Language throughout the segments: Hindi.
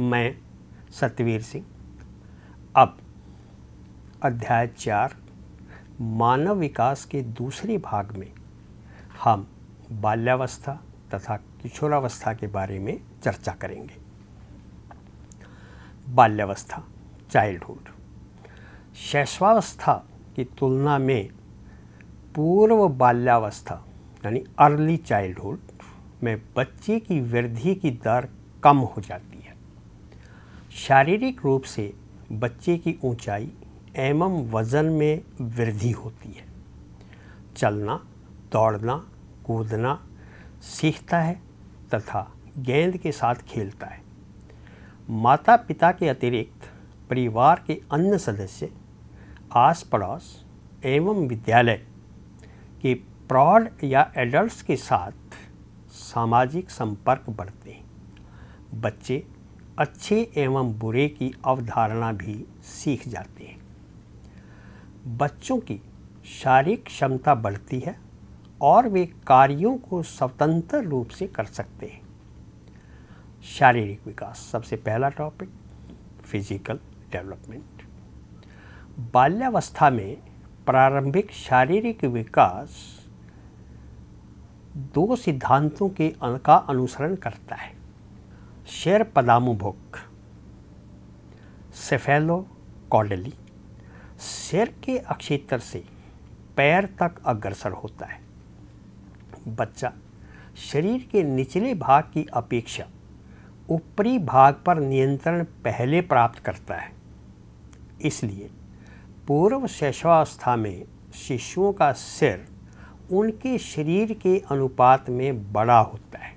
मैं सत्यवीर सिंह अब अध्याय चार मानव विकास के दूसरे भाग में हम बाल्यावस्था तथा किशोरावस्था के बारे में चर्चा करेंगे बाल्यावस्था चाइल्डहुड शैशवावस्था की तुलना में पूर्व बाल्यावस्था यानी अर्ली चाइल्डहुड में बच्चे की वृद्धि की दर कम हो जाती है शारीरिक रूप से बच्चे की ऊंचाई एवं वज़न में वृद्धि होती है चलना दौड़ना कूदना सीखता है तथा गेंद के साथ खेलता है माता पिता के अतिरिक्त परिवार के अन्य सदस्य आस पड़ोस एवं विद्यालय के प्रौढ़ या एडल्ट्स के साथ सामाजिक संपर्क बढ़ते हैं बच्चे अच्छे एवं बुरे की अवधारणा भी सीख जाते हैं बच्चों की शारीरिक क्षमता बढ़ती है और वे कार्यों को स्वतंत्र रूप से कर सकते हैं शारीरिक विकास सबसे पहला टॉपिक फिजिकल डेवलपमेंट बाल्यावस्था में प्रारंभिक शारीरिक विकास दो सिद्धांतों के का अनुसरण करता है शेर पलामुभुक सेफेलो कॉडली सिर के अक्षेत्र से पैर तक अग्रसर होता है बच्चा शरीर के निचले भाग की अपेक्षा ऊपरी भाग पर नियंत्रण पहले प्राप्त करता है इसलिए पूर्व शैशवावस्था में शिशुओं का सिर उनके शरीर के अनुपात में बड़ा होता है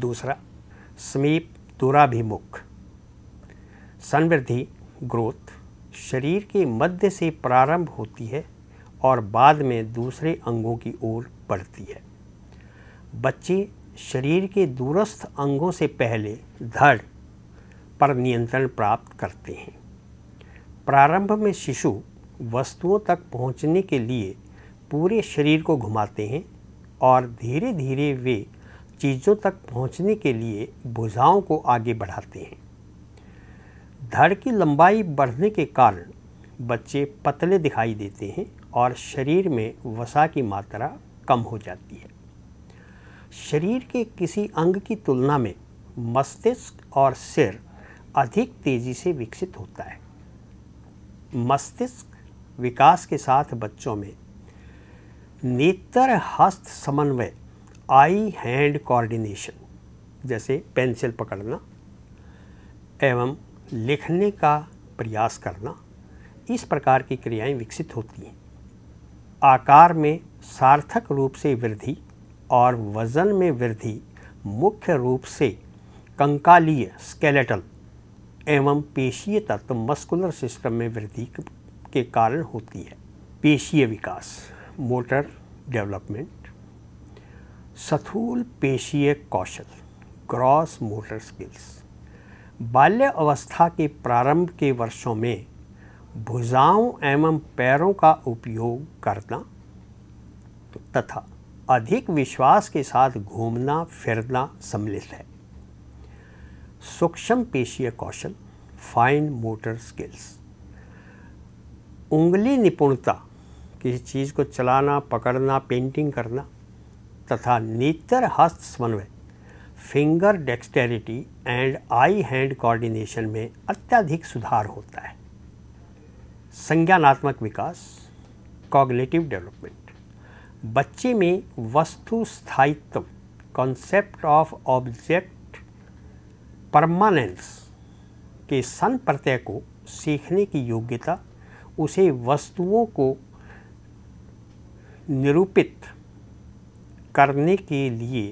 दूसरा समीप दुराभिमुख संवृद्धि ग्रोथ शरीर के मध्य से प्रारंभ होती है और बाद में दूसरे अंगों की ओर बढ़ती है बच्चे शरीर के दूरस्थ अंगों से पहले धड़ पर नियंत्रण प्राप्त करते हैं प्रारंभ में शिशु वस्तुओं तक पहुंचने के लिए पूरे शरीर को घुमाते हैं और धीरे धीरे वे चीज़ों तक पहुंचने के लिए भुजाओं को आगे बढ़ाते हैं धड़ की लंबाई बढ़ने के कारण बच्चे पतले दिखाई देते हैं और शरीर में वसा की मात्रा कम हो जाती है शरीर के किसी अंग की तुलना में मस्तिष्क और सिर अधिक तेज़ी से विकसित होता है मस्तिष्क विकास के साथ बच्चों में नेत्र हस्त समन्वय आई हैंड कोऑर्डिनेशन जैसे पेंसिल पकड़ना एवं लिखने का प्रयास करना इस प्रकार की क्रियाएं विकसित होती हैं आकार में सार्थक रूप से वृद्धि और वज़न में वृद्धि मुख्य रूप से कंकालीय स्केलेटल एवं पेशीय तत्व मस्कुलर सिस्टम में वृद्धि के कारण होती है पेशीय विकास मोटर डेवलपमेंट सथूल पेशीय कौशल ग्रॉस मोटर स्किल्स बाल्य अवस्था के प्रारंभ के वर्षों में भुजाओं एवं पैरों का उपयोग करना तथा अधिक विश्वास के साथ घूमना फिरना सम्मिलित है सूक्ष्म पेशीय कौशल फाइन मोटर स्किल्स उंगली निपुणता किसी चीज़ को चलाना पकड़ना पेंटिंग करना तथा नेत्र हस्त समन्वय finger dexterity and eye hand coordination में अत्यधिक सुधार होता है संज्ञानात्मक विकास कॉग्नेटिव डेवलपमेंट बच्चे में वस्तु स्थायित्व कॉन्सेप्ट ऑफ ऑब्जेक्ट परमानेंस के सन प्रत्यय को सीखने की योग्यता उसे वस्तुओं को निरूपित करने के लिए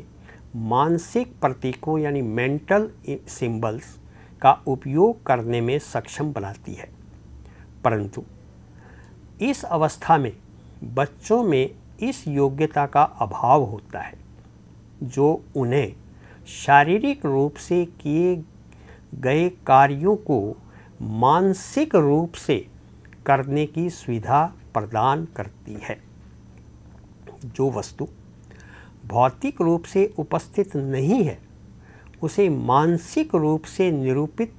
मानसिक प्रतीकों यानी मेंटल सिंबल्स का उपयोग करने में सक्षम बनाती है परंतु इस अवस्था में बच्चों में इस योग्यता का अभाव होता है जो उन्हें शारीरिक रूप से किए गए कार्यों को मानसिक रूप से करने की सुविधा प्रदान करती है जो वस्तु भौतिक रूप से उपस्थित नहीं है उसे मानसिक रूप से निरूपित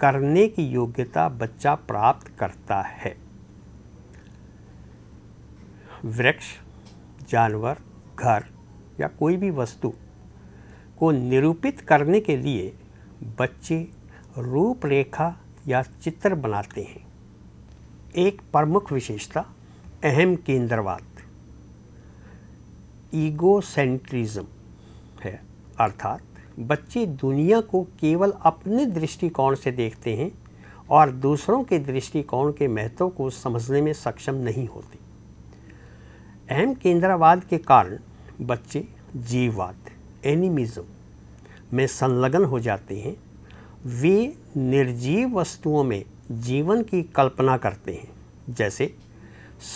करने की योग्यता बच्चा प्राप्त करता है वृक्ष जानवर घर या कोई भी वस्तु को निरूपित करने के लिए बच्चे रूपरेखा या चित्र बनाते हैं एक प्रमुख विशेषता अहम केंद्रवाद ईगोसेंट्रिज्म है अर्थात बच्चे दुनिया को केवल अपने दृष्टिकोण से देखते हैं और दूसरों के दृष्टिकोण के महत्व को समझने में सक्षम नहीं होते अहम केंद्रवाद के कारण बच्चे जीववाद एनिमिज्म में संलग्न हो जाते हैं वे निर्जीव वस्तुओं में जीवन की कल्पना करते हैं जैसे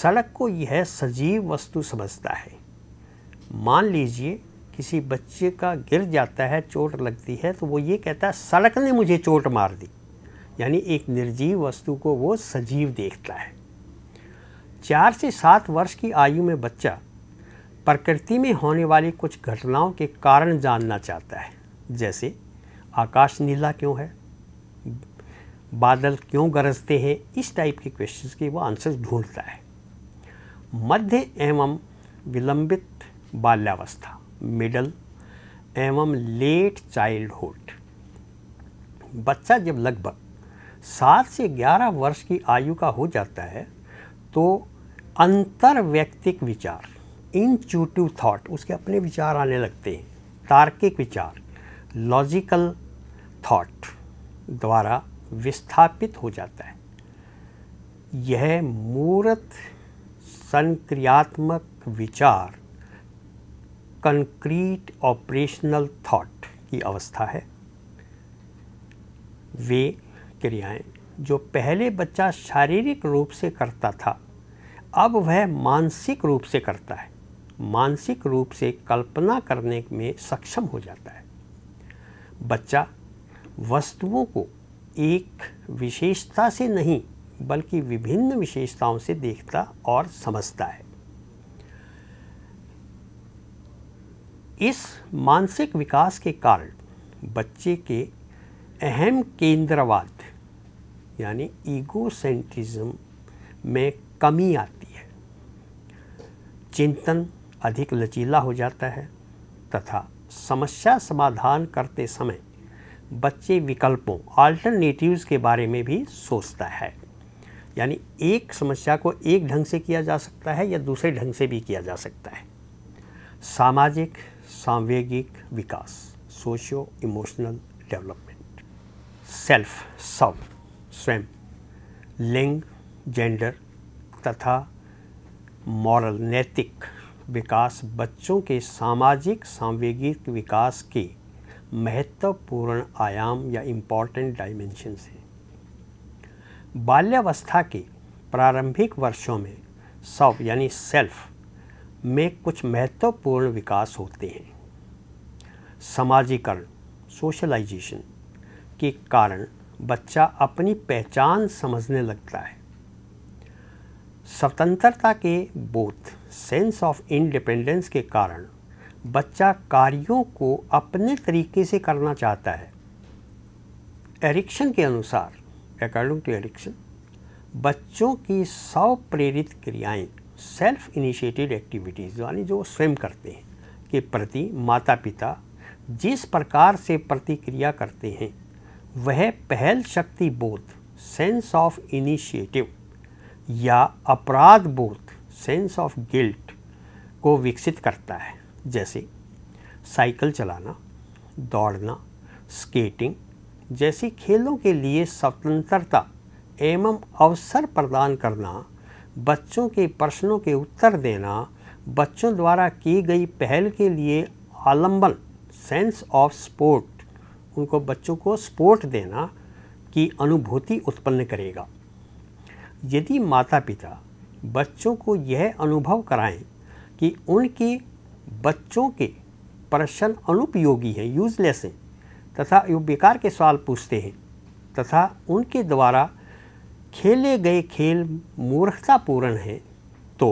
सड़क को यह सजीव वस्तु समझता है मान लीजिए किसी बच्चे का गिर जाता है चोट लगती है तो वो ये कहता है सड़क ने मुझे चोट मार दी यानी एक निर्जीव वस्तु को वो सजीव देखता है चार से सात वर्ष की आयु में बच्चा प्रकृति में होने वाली कुछ घटनाओं के कारण जानना चाहता है जैसे आकाश नीला क्यों है बादल क्यों गरजते हैं इस टाइप के क्वेश्चंस के वो आंसर ढूंढता है मध्य एवं विलंबित बाल्यावस्था मिडल एवं लेट चाइल्डहुड बच्चा जब लगभग सात से ग्यारह वर्ष की आयु का हो जाता है तो अंतर्व्यक्तिक विचार इंचूटिव थॉट उसके अपने विचार आने लगते हैं तार्किक विचार लॉजिकल थॉट द्वारा विस्थापित हो जाता है यह मूर्त संक्रियात्मक विचार कंक्रीट ऑपरेशनल थॉट की अवस्था है वे क्रियाएं जो पहले बच्चा शारीरिक रूप से करता था अब वह मानसिक रूप से करता है मानसिक रूप से कल्पना करने में सक्षम हो जाता है बच्चा वस्तुओं को एक विशेषता से नहीं बल्कि विभिन्न विशेषताओं से देखता और समझता है इस मानसिक विकास के कारण बच्चे के अहम केंद्रवाद यानी ईगोसेंट्रिज्म में कमी आती है चिंतन अधिक लचीला हो जाता है तथा समस्या समाधान करते समय बच्चे विकल्पों अल्टरनेटिव्स के बारे में भी सोचता है यानी एक समस्या को एक ढंग से किया जा सकता है या दूसरे ढंग से भी किया जा सकता है सामाजिक सांवेगिक विकास सोशियो इमोशनल डेवलपमेंट सेल्फ सब स्वयं लिंग जेंडर तथा मॉरल नैतिक विकास बच्चों के सामाजिक सांवेगिक विकास के महत्वपूर्ण आयाम या इम्पॉर्टेंट डायमेंशन से बाल्यावस्था के प्रारंभिक वर्षों में सब यानी सेल्फ में कुछ महत्वपूर्ण विकास होते हैं समाजीकरण सोशलाइजेशन के कारण बच्चा अपनी पहचान समझने लगता है स्वतंत्रता के बोध सेंस ऑफ इंडिपेंडेंस के कारण बच्चा कार्यों को अपने तरीके से करना चाहता है एरिक्शन के अनुसार अकॉर्डिंग टू एरिक्शन बच्चों की सौ प्रेरित क्रियाएं सेल्फ इनिशिएटेड एक्टिविटीज़ यानी जो स्वयं करते हैं के प्रति माता पिता जिस प्रकार से प्रतिक्रिया करते हैं वह पहल शक्ति बोध सेंस ऑफ इनिशिएटिव या अपराध बोध सेंस ऑफ गिल्ट को विकसित करता है जैसे साइकिल चलाना दौड़ना स्केटिंग जैसे खेलों के लिए स्वतंत्रता एवं अवसर प्रदान करना बच्चों के प्रश्नों के उत्तर देना बच्चों द्वारा की गई पहल के लिए आलंबन सेंस ऑफ स्पोर्ट उनको बच्चों को स्पोर्ट देना की अनुभूति उत्पन्न करेगा यदि माता पिता बच्चों को यह अनुभव कराएं कि उनके बच्चों के प्रश्न अनुपयोगी हैं यूजलेस हैं तथा वो बेकार के सवाल पूछते हैं तथा उनके द्वारा खेले गए खेल मूर्खतापूर्ण हैं तो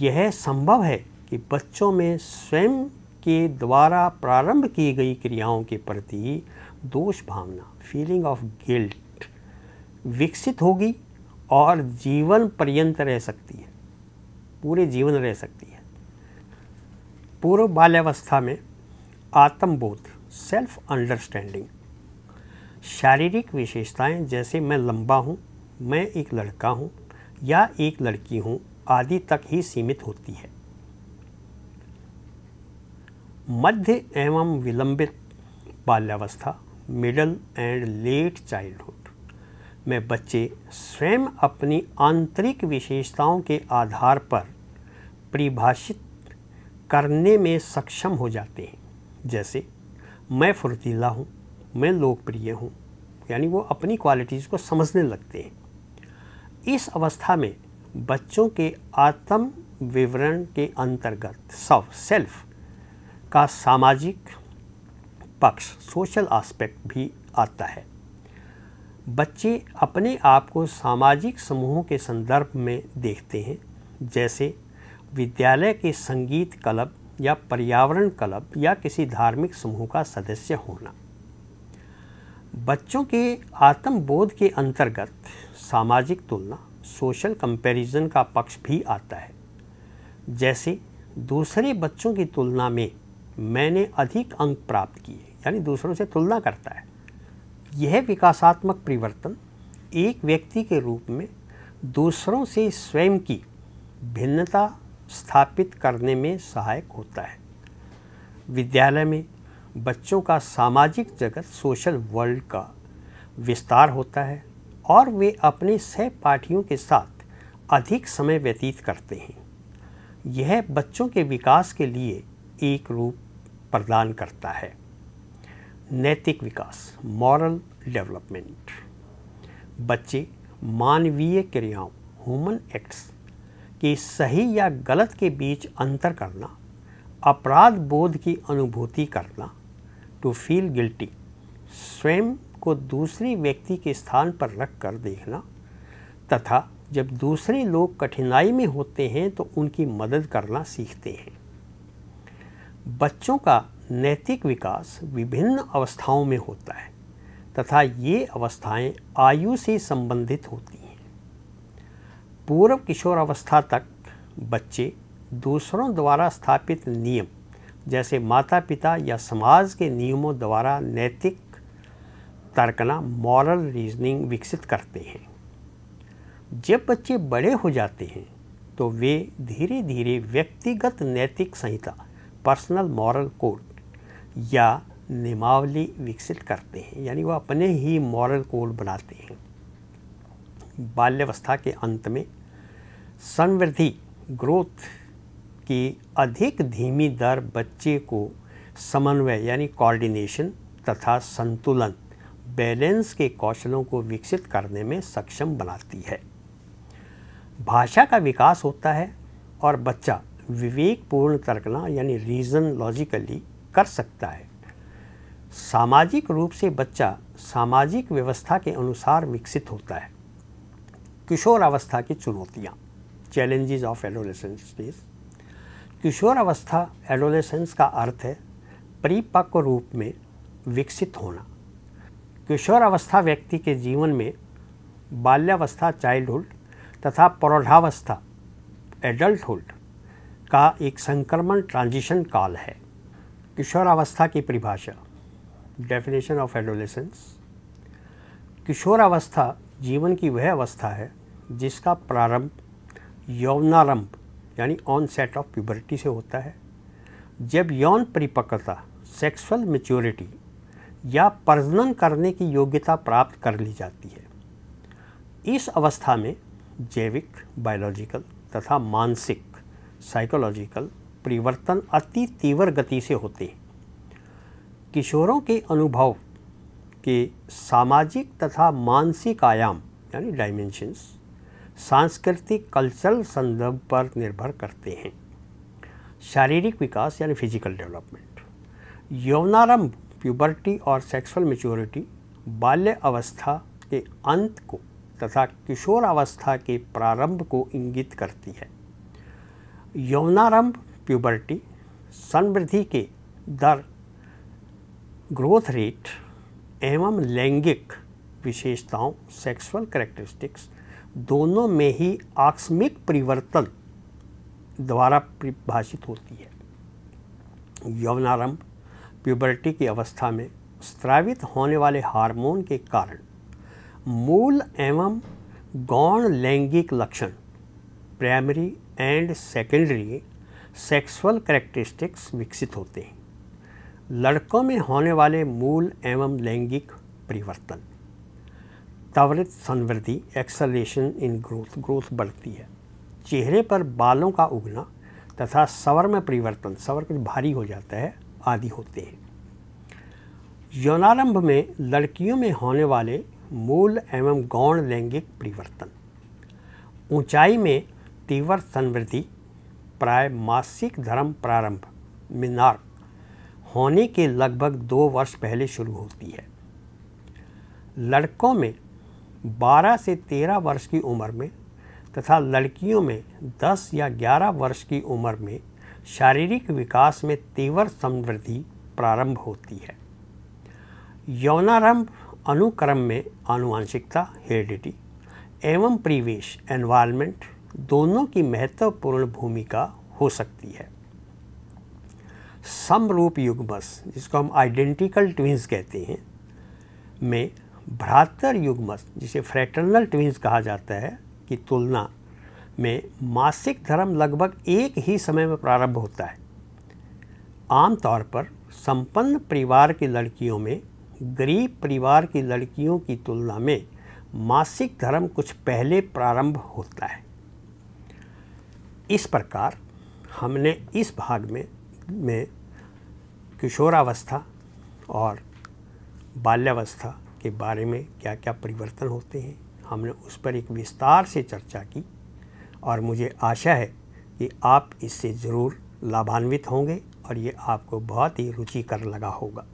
यह संभव है कि बच्चों में स्वयं के द्वारा प्रारंभ की गई क्रियाओं के प्रति दोष भावना फीलिंग ऑफ गिल्ट विकसित होगी और जीवन पर्यंत रह सकती है पूरे जीवन रह सकती है पूर्व बाल्यावस्था में आत्मबोध सेल्फ अंडरस्टैंडिंग शारीरिक विशेषताएं जैसे मैं लंबा हूँ मैं एक लड़का हूँ या एक लड़की हूँ आदि तक ही सीमित होती है मध्य एवं विलंबित बाल्यावस्था मिडल एंड लेट चाइल्डहुड में बच्चे स्वयं अपनी आंतरिक विशेषताओं के आधार पर परिभाषित करने में सक्षम हो जाते हैं जैसे मैं फुर्तीला हूँ मैं लोकप्रिय हूँ यानी वो अपनी क्वालिटीज़ को समझने लगते हैं इस अवस्था में बच्चों के आत्म विवरण के अंतर्गत सब सेल्फ का सामाजिक पक्ष सोशल एस्पेक्ट भी आता है बच्चे अपने आप को सामाजिक समूहों के संदर्भ में देखते हैं जैसे विद्यालय के संगीत क्लब या पर्यावरण क्लब या किसी धार्मिक समूह का सदस्य होना बच्चों के आत्मबोध के अंतर्गत सामाजिक तुलना सोशल कंपैरिजन का पक्ष भी आता है जैसे दूसरे बच्चों की तुलना में मैंने अधिक अंक प्राप्त किए यानी दूसरों से तुलना करता है यह विकासात्मक परिवर्तन एक व्यक्ति के रूप में दूसरों से स्वयं की भिन्नता स्थापित करने में सहायक होता है विद्यालय में बच्चों का सामाजिक जगत सोशल वर्ल्ड का विस्तार होता है और वे अपने सहपाठियों के साथ अधिक समय व्यतीत करते हैं यह बच्चों के विकास के लिए एक रूप प्रदान करता है नैतिक विकास मॉरल डेवलपमेंट बच्चे मानवीय क्रियाओं ह्यूमन एक्ट्स के सही या गलत के बीच अंतर करना अपराध बोध की अनुभूति करना टू फील गिल्टी स्वयं को दूसरे व्यक्ति के स्थान पर रख कर देखना तथा जब दूसरे लोग कठिनाई में होते हैं तो उनकी मदद करना सीखते हैं बच्चों का नैतिक विकास विभिन्न अवस्थाओं में होता है तथा ये अवस्थाएं आयु से संबंधित होती हैं पूर्व किशोरावस्था तक बच्चे दूसरों द्वारा स्थापित नियम जैसे माता पिता या समाज के नियमों द्वारा नैतिक तर्कना मॉरल रीजनिंग विकसित करते हैं जब बच्चे बड़े हो जाते हैं तो वे धीरे धीरे व्यक्तिगत नैतिक संहिता पर्सनल मॉरल कोड या नियमावली विकसित करते हैं यानी वह अपने ही मॉरल कोड बनाते हैं बाल्यावस्था के अंत में संवृद्धि ग्रोथ कि अधिक धीमी दर बच्चे को समन्वय यानी कोऑर्डिनेशन तथा संतुलन बैलेंस के कौशलों को विकसित करने में सक्षम बनाती है भाषा का विकास होता है और बच्चा विवेकपूर्ण तर्कना यानी रीज़न लॉजिकली कर सकता है सामाजिक रूप से बच्चा सामाजिक व्यवस्था के अनुसार विकसित होता है किशोर अवस्था की चुनौतियाँ चैलेंजेस ऑफ एडोलेसेंस किशोरावस्था एडोलेसेंस का अर्थ है परिपक्व रूप में विकसित होना किशोरावस्था व्यक्ति के जीवन में बाल्यावस्था चाइल्डहुड तथा प्रौढ़ावस्था एडल्टहुड का एक संक्रमण ट्रांजिशन काल है किशोरावस्था की परिभाषा डेफिनेशन ऑफ एडोलेसेंस किशोरावस्था जीवन की वह अवस्था है जिसका प्रारंभ यौवनारंभ यानी ऑन सेट ऑफ प्यूबर्टी से होता है जब यौन परिपक्वता सेक्सुअल मेच्योरिटी या प्रजनन करने की योग्यता प्राप्त कर ली जाती है इस अवस्था में जैविक बायोलॉजिकल तथा मानसिक साइकोलॉजिकल परिवर्तन अति तीव्र गति से होते हैं किशोरों के अनुभव के सामाजिक तथा मानसिक आयाम यानी डायमेंशंस सांस्कृतिक कल्चरल संदर्भ पर निर्भर करते हैं शारीरिक विकास यानी फिजिकल डेवलपमेंट यौनारंभ प्यूबर्टी और सेक्सुअल मेच्योरिटी बाल्य अवस्था के अंत को तथा किशोर अवस्था के प्रारंभ को इंगित करती है यौनारंभ प्यूबर्टी संवृद्धि के दर ग्रोथ रेट एवं लैंगिक विशेषताओं सेक्सुअल करेक्टरिस्टिक्स दोनों में ही आकस्मिक परिवर्तन द्वारा परिभाषित होती है यौनारंभ प्यूबर्टी की अवस्था में स्त्रावित होने वाले हार्मोन के कारण मूल एवं गौण लैंगिक लक्षण primary and secondary sexual characteristics विकसित होते हैं लड़कों में होने वाले मूल एवं लैंगिक परिवर्तन त्वरित संवृद्धि एक्सलेशन इन ग्रोथ ग्रोथ बढ़ती है चेहरे पर बालों का उगना तथा सवर में परिवर्तन सवर कुछ भारी हो जाता है आदि होते हैं यौनारंभ में लड़कियों में होने वाले मूल एवं गौण लैंगिक परिवर्तन ऊंचाई में तीव्र संवृद्धि प्राय मासिक धर्म प्रारंभ मीनार होने के लगभग दो वर्ष पहले शुरू होती है लड़कों में 12 से 13 वर्ष की उम्र में तथा लड़कियों में 10 या 11 वर्ष की उम्र में शारीरिक विकास में तीव्र समृद्धि प्रारंभ होती है यौनारंभ अनुक्रम में आनुवंशिकता हेरिडिटी एवं परिवेश एनवायरमेंट दोनों की महत्वपूर्ण भूमिका हो सकती है समरूप युग बस जिसको हम आइडेंटिकल ट्विंस कहते हैं में भ्रातर युग्मस जिसे फ्रेटर्नल ट्विंस कहा जाता है की तुलना में मासिक धर्म लगभग एक ही समय में प्रारंभ होता है आमतौर पर संपन्न परिवार की लड़कियों में गरीब परिवार की लड़कियों की तुलना में मासिक धर्म कुछ पहले प्रारंभ होता है इस प्रकार हमने इस भाग में में किशोरावस्था और बाल्यावस्था के बारे में क्या क्या परिवर्तन होते हैं हमने उस पर एक विस्तार से चर्चा की और मुझे आशा है कि आप इससे ज़रूर लाभान्वित होंगे और ये आपको बहुत ही रुचिकर लगा होगा